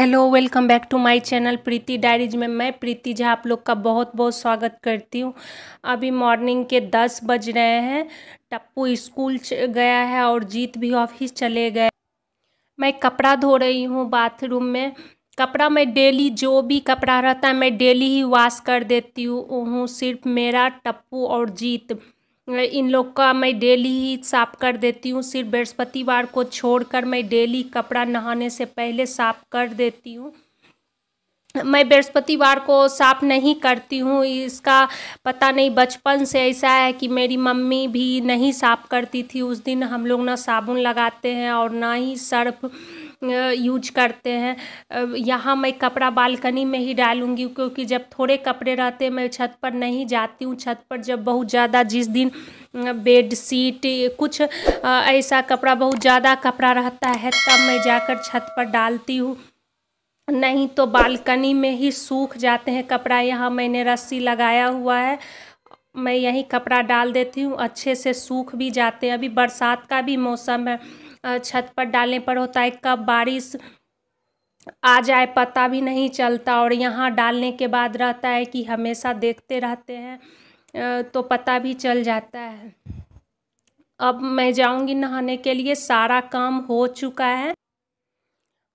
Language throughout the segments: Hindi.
hello welcome back to my channel Preeti diaries में मैं प्रीति झा आप लोग का बहुत बहुत स्वागत करती हूँ अभी मॉर्निंग के दस बज रहे हैं टप्पू स्कूल गया है और जीत भी ऑफिस चले गए मैं कपड़ा धो रही हूँ बाथरूम में कपड़ा मैं डेली जो भी कपड़ा रहता है मैं डेली ही वॉश कर देती हूँ सिर्फ मेरा टप्पू और जीत इन लोग का मैं डेली ही साफ कर देती हूँ सिर्फ बृहस्पतिवार को छोड़कर मैं डेली कपड़ा नहाने से पहले साफ कर देती हूँ मैं बृहस्पतिवार को साफ नहीं करती हूँ इसका पता नहीं बचपन से ऐसा है कि मेरी मम्मी भी नहीं साफ करती थी उस दिन हम लोग ना साबुन लगाते हैं और ना ही सर्फ यूज करते हैं यहाँ मैं कपड़ा बालकनी में ही डालूंगी क्योंकि जब थोड़े कपड़े रहते हैं मैं छत पर नहीं जाती हूँ छत पर जब बहुत ज़्यादा जिस दिन बेड सीट कुछ ऐसा कपड़ा बहुत ज़्यादा कपड़ा रहता है तब मैं जाकर छत पर डालती हूँ नहीं तो बालकनी में ही सूख जाते हैं कपड़ा यहाँ मैंने रस्सी लगाया हुआ है मैं यहीं कपड़ा डाल देती हूँ अच्छे से सूख भी जाते हैं अभी बरसात का भी मौसम है छत पर डालने पर होता है कब बारिश आ जाए पता भी नहीं चलता और यहाँ डालने के बाद रहता है कि हमेशा देखते रहते हैं तो पता भी चल जाता है अब मैं जाऊँगी नहाने के लिए सारा काम हो चुका है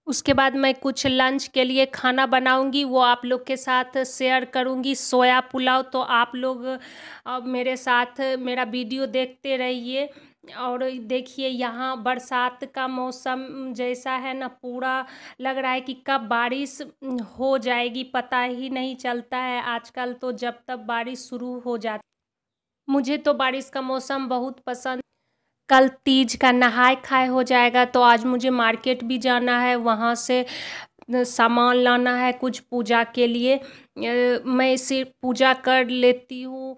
उसके बाद मैं कुछ लंच के लिए खाना बनाऊंगी वो आप लोग के साथ शेयर करूंगी सोया पुलाव तो आप लोग अब मेरे साथ मेरा वीडियो देखते रहिए और देखिए यहाँ बरसात का मौसम जैसा है ना पूरा लग रहा है कि कब बारिश हो जाएगी पता ही नहीं चलता है आजकल तो जब तब बारिश शुरू हो जाती मुझे तो बारिश का मौसम बहुत पसंद कल तीज का नहाए खाए हो जाएगा तो आज मुझे मार्केट भी जाना है वहाँ से सामान लाना है कुछ पूजा के लिए मैं सिर्फ पूजा कर लेती हूँ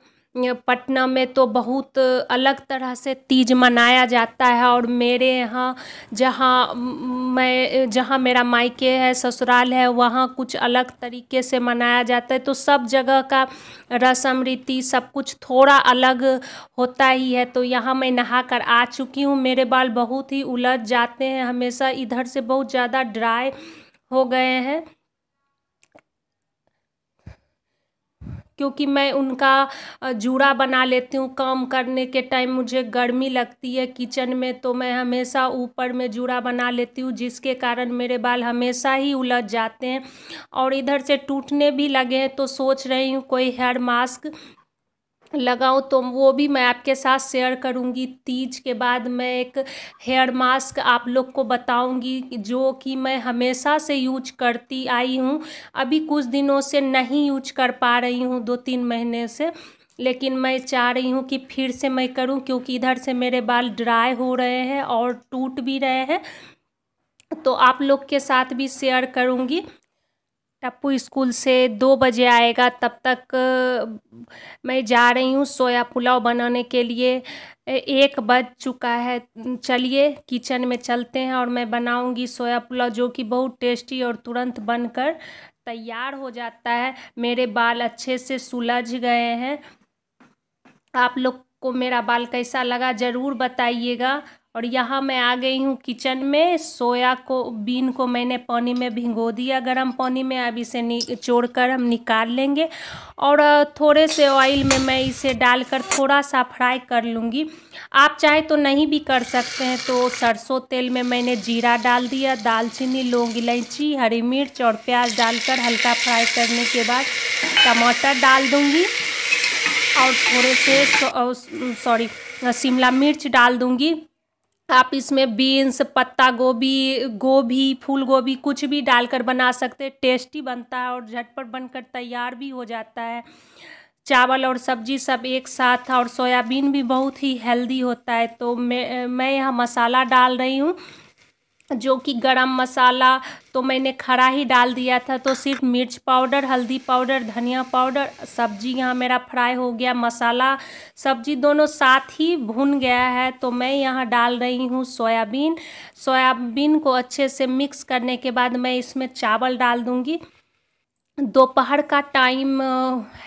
पटना में तो बहुत अलग तरह से तीज मनाया जाता है और मेरे यहाँ जहाँ मैं जहाँ मेरा मायके है ससुराल है वहाँ कुछ अलग तरीके से मनाया जाता है तो सब जगह का रस्म रीति सब कुछ थोड़ा अलग होता ही है तो यहाँ मैं नहा कर आ चुकी हूँ मेरे बाल बहुत ही उलझ जाते हैं हमेशा इधर से बहुत ज़्यादा ड्राई हो गए हैं क्योंकि मैं उनका जूड़ा बना लेती हूँ काम करने के टाइम मुझे गर्मी लगती है किचन में तो मैं हमेशा ऊपर में जूड़ा बना लेती हूँ जिसके कारण मेरे बाल हमेशा ही उलझ जाते हैं और इधर से टूटने भी लगे हैं तो सोच रही हूँ कोई हेयर मास्क लगाऊँ तो वो भी मैं आपके साथ शेयर करूँगी तीज के बाद मैं एक हेयर मास्क आप लोग को बताऊँगी जो कि मैं हमेशा से यूज करती आई हूँ अभी कुछ दिनों से नहीं यूज कर पा रही हूँ दो तीन महीने से लेकिन मैं चाह रही हूँ कि फिर से मैं करूँ क्योंकि इधर से मेरे बाल ड्राई हो रहे हैं और टूट भी रहे हैं तो आप लोग के साथ भी शेयर करूँगी टप्पू स्कूल से दो बजे आएगा तब तक मैं जा रही हूँ सोया पुलाव बनाने के लिए एक बज चुका है चलिए किचन में चलते हैं और मैं बनाऊँगी सोया पुलाव जो कि बहुत टेस्टी और तुरंत बनकर तैयार हो जाता है मेरे बाल अच्छे से सुलझ गए हैं आप लोग को मेरा बाल कैसा लगा ज़रूर बताइएगा और यहाँ मैं आ गई हूँ किचन में सोया को बीन को मैंने पानी में भिंगो दिया गर्म पानी में अब इसे निचोड़ कर हम निकाल लेंगे और थोड़े से ऑयल में मैं इसे डालकर थोड़ा सा फ्राई कर लूँगी आप चाहे तो नहीं भी कर सकते हैं तो सरसों तेल में मैंने जीरा डाल दिया दालचीनी लौंग इलायची हरी मिर्च और प्याज डालकर हल्का फ्राई करने के बाद टमाटर डाल दूँगी और थोड़े से सॉरी शिमला मिर्च डाल दूँगी आप इसमें बीन्स पत्ता गोभी गोभी फूल गोभी कुछ भी डालकर बना सकते हैं टेस्टी बनता है और झटपट बनकर तैयार भी हो जाता है चावल और सब्जी सब एक साथ और सोयाबीन भी बहुत ही हेल्दी होता है तो मैं मैं यहाँ मसाला डाल रही हूँ जो कि गरम मसाला तो मैंने खड़ा ही डाल दिया था तो सिर्फ मिर्च पाउडर हल्दी पाउडर धनिया पाउडर सब्जी यहाँ मेरा फ्राई हो गया मसाला सब्जी दोनों साथ ही भुन गया है तो मैं यहाँ डाल रही हूँ सोयाबीन सोयाबीन को अच्छे से मिक्स करने के बाद मैं इसमें चावल डाल दूँगी दोपहर का टाइम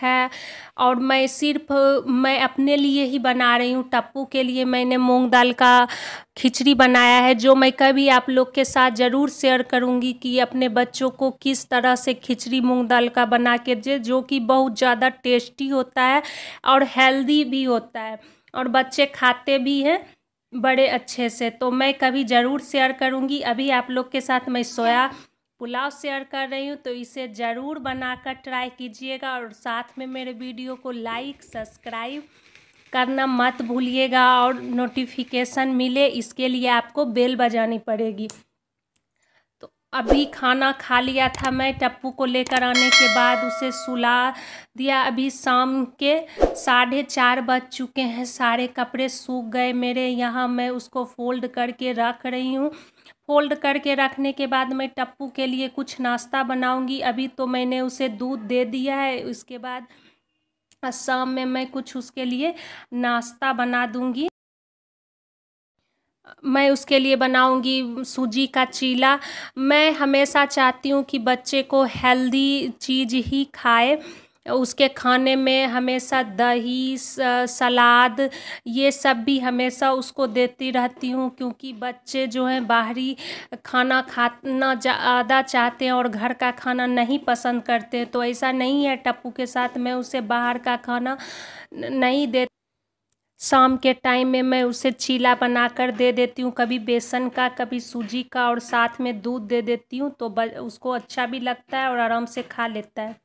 है और मैं सिर्फ मैं अपने लिए ही बना रही हूँ टप्पू के लिए मैंने मूंग दाल का खिचड़ी बनाया है जो मैं कभी आप लोग के साथ ज़रूर शेयर करूँगी कि अपने बच्चों को किस तरह से खिचड़ी मूंग दाल का बना के दे जो कि बहुत ज़्यादा टेस्टी होता है और हेल्दी भी होता है और बच्चे खाते भी हैं बड़े अच्छे से तो मैं कभी ज़रूर शेयर करूँगी अभी आप लोग के साथ मैं सोया पुलाव शेयर कर रही हूँ तो इसे ज़रूर बनाकर ट्राई कीजिएगा और साथ में मेरे वीडियो को लाइक सब्सक्राइब करना मत भूलिएगा और नोटिफिकेशन मिले इसके लिए आपको बेल बजानी पड़ेगी तो अभी खाना खा लिया था मैं टप्पू को लेकर आने के बाद उसे सुला दिया अभी शाम के साढ़े चार बज चुके हैं सारे कपड़े सूख गए मेरे यहाँ मैं उसको फोल्ड करके रख रही हूँ फोल्ड करके रखने के बाद मैं टप्पू के लिए कुछ नाश्ता बनाऊंगी अभी तो मैंने उसे दूध दे दिया है उसके बाद शाम में मैं कुछ उसके लिए नाश्ता बना दूंगी मैं उसके लिए बनाऊंगी सूजी का चीला मैं हमेशा चाहती हूँ कि बच्चे को हेल्दी चीज़ ही खाए उसके खाने में हमेशा दही सलाद ये सब भी हमेशा उसको देती रहती हूँ क्योंकि बच्चे जो हैं बाहरी खाना खाना ज़्यादा चाहते हैं और घर का खाना नहीं पसंद करते तो ऐसा नहीं है टप्पू के साथ मैं उसे बाहर का खाना नहीं दे शाम के टाइम में मैं उसे चीला बनाकर दे देती हूँ कभी बेसन का कभी सूजी का और साथ में दूध दे देती हूँ तो उसको अच्छा भी लगता है और आराम से खा लेता है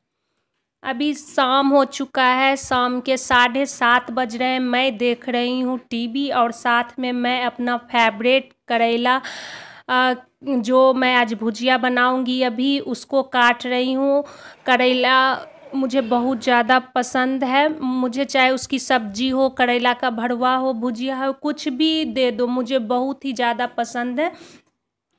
अभी शाम हो चुका है शाम के साढ़े सात बज रहे हैं मैं देख रही हूँ टीवी और साथ में मैं अपना फेवरेट करेला आ, जो मैं आज भुजिया बनाऊंगी अभी उसको काट रही हूँ करेला मुझे बहुत ज़्यादा पसंद है मुझे चाहे उसकी सब्जी हो करेला का भरवा हो भुजिया हो कुछ भी दे दो मुझे बहुत ही ज़्यादा पसंद है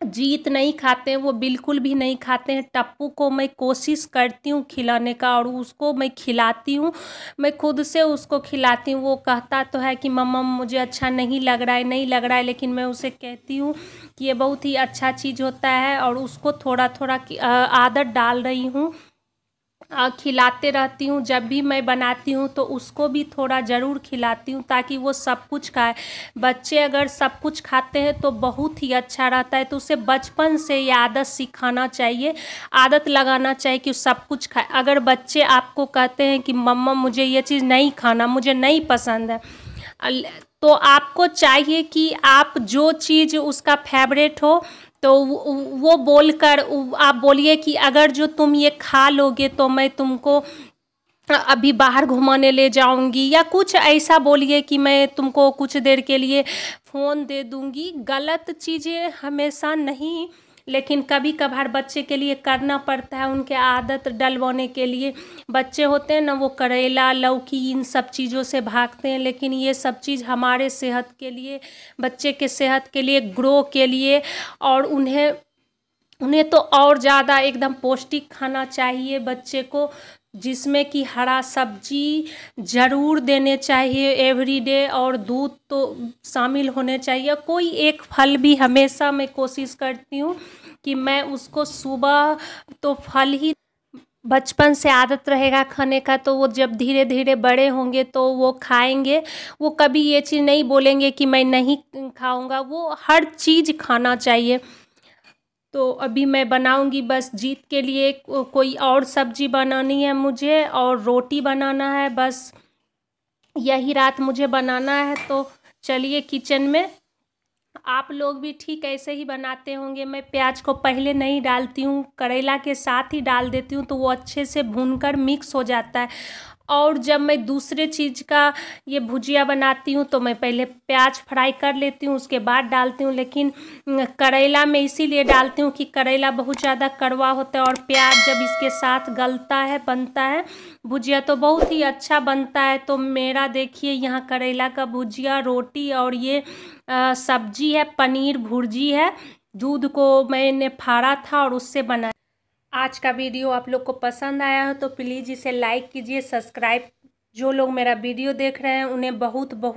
जीत नहीं खाते हैं वो बिल्कुल भी नहीं खाते हैं टप्पू को मैं कोशिश करती हूँ खिलाने का और उसको मैं खिलाती हूँ मैं खुद से उसको खिलाती हूँ वो कहता तो है कि मम्मा मुझे अच्छा नहीं लग रहा है नहीं लग रहा है लेकिन मैं उसे कहती हूँ कि ये बहुत ही अच्छा चीज़ होता है और उसको थोड़ा थोड़ा आदत डाल रही हूँ खिलाते रहती हूँ जब भी मैं बनाती हूँ तो उसको भी थोड़ा ज़रूर खिलाती हूँ ताकि वो सब कुछ खाए बच्चे अगर सब कुछ खाते हैं तो बहुत ही अच्छा रहता है तो उसे बचपन से ये आदत सिखाना चाहिए आदत लगाना चाहिए कि सब कुछ खाए अगर बच्चे आपको कहते हैं कि मम्मा मुझे ये चीज़ नहीं खाना मुझे नहीं पसंद है तो आपको चाहिए कि आप जो चीज़ उसका फेवरेट हो तो वो बोलकर आप बोलिए कि अगर जो तुम ये खा लोगे तो मैं तुमको अभी बाहर घुमाने ले जाऊंगी या कुछ ऐसा बोलिए कि मैं तुमको कुछ देर के लिए फ़ोन दे दूंगी गलत चीज़ें हमेशा नहीं लेकिन कभी कभार बच्चे के लिए करना पड़ता है उनके आदत डलवाने के लिए बच्चे होते हैं ना वो करेला लौकी इन सब चीज़ों से भागते हैं लेकिन ये सब चीज़ हमारे सेहत के लिए बच्चे के सेहत के लिए ग्रो के लिए और उन्हें उन्हें तो और ज़्यादा एकदम पौष्टिक खाना चाहिए बच्चे को जिसमें कि हरा सब्जी ज़रूर देने चाहिए एवरीडे और दूध तो शामिल होने चाहिए कोई एक फल भी हमेशा मैं कोशिश करती हूँ कि मैं उसको सुबह तो फल ही बचपन से आदत रहेगा खाने का तो वो जब धीरे धीरे बड़े होंगे तो वो खाएंगे वो कभी ये चीज़ नहीं बोलेंगे कि मैं नहीं खाऊंगा वो हर चीज़ खाना चाहिए तो अभी मैं बनाऊंगी बस जीत के लिए को, कोई और सब्जी बनानी है मुझे और रोटी बनाना है बस यही रात मुझे बनाना है तो चलिए किचन में आप लोग भी ठीक ऐसे ही बनाते होंगे मैं प्याज को पहले नहीं डालती हूँ करेला के साथ ही डाल देती हूँ तो वो अच्छे से भून कर मिक्स हो जाता है और जब मैं दूसरे चीज़ का ये भुजिया बनाती हूँ तो मैं पहले प्याज फ्राई कर लेती हूँ उसके बाद डालती हूँ लेकिन करेला में इसीलिए डालती हूँ कि करेला बहुत ज़्यादा कड़वा होता है और प्याज जब इसके साथ गलता है बनता है भुजिया तो बहुत ही अच्छा बनता है तो मेरा देखिए यहाँ करेला का भुजिया रोटी और ये सब्जी है पनीर भुर्जी है दूध को मैंने फाड़ा था और उससे बनाया आज का वीडियो आप लोग को पसंद आया हो तो प्लीज़ इसे लाइक कीजिए सब्सक्राइब जो लोग मेरा वीडियो देख रहे हैं उन्हें बहुत बहुत